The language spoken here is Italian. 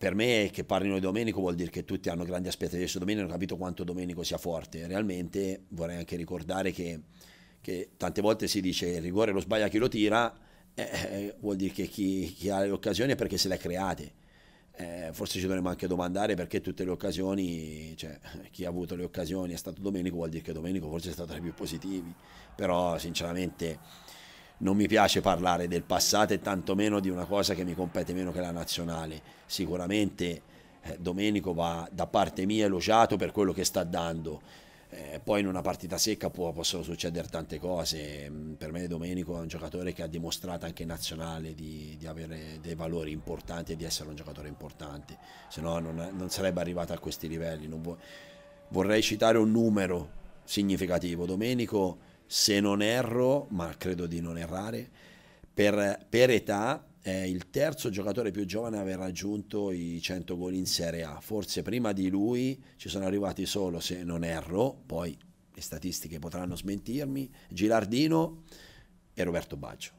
per me che parlino di Domenico vuol dire che tutti hanno grandi aspettative su Domenico, hanno capito quanto Domenico sia forte. Realmente vorrei anche ricordare che, che tante volte si dice il rigore lo sbaglia chi lo tira, eh, eh, vuol dire che chi, chi ha le occasioni è perché se le ha create. Eh, forse ci dovremmo anche domandare perché tutte le occasioni, cioè chi ha avuto le occasioni è stato Domenico, vuol dire che Domenico forse è stato tra i più positivi, però sinceramente non mi piace parlare del passato e tantomeno di una cosa che mi compete meno che la nazionale. Sicuramente eh, Domenico va da parte mia elogiato per quello che sta dando. Eh, poi in una partita secca può, possono succedere tante cose. Mm, per me Domenico è un giocatore che ha dimostrato anche in nazionale di, di, avere dei valori importanti e di essere un giocatore importante, se no non, non sarebbe arrivato a questi livelli. Vo vorrei citare un numero significativo. Domenico se non erro, ma credo di non errare, per, per età è eh, il terzo giocatore più giovane a aver raggiunto i 100 gol in Serie A. Forse prima di lui ci sono arrivati solo, se non erro, poi le statistiche potranno smentirmi, Gilardino e Roberto Baggio.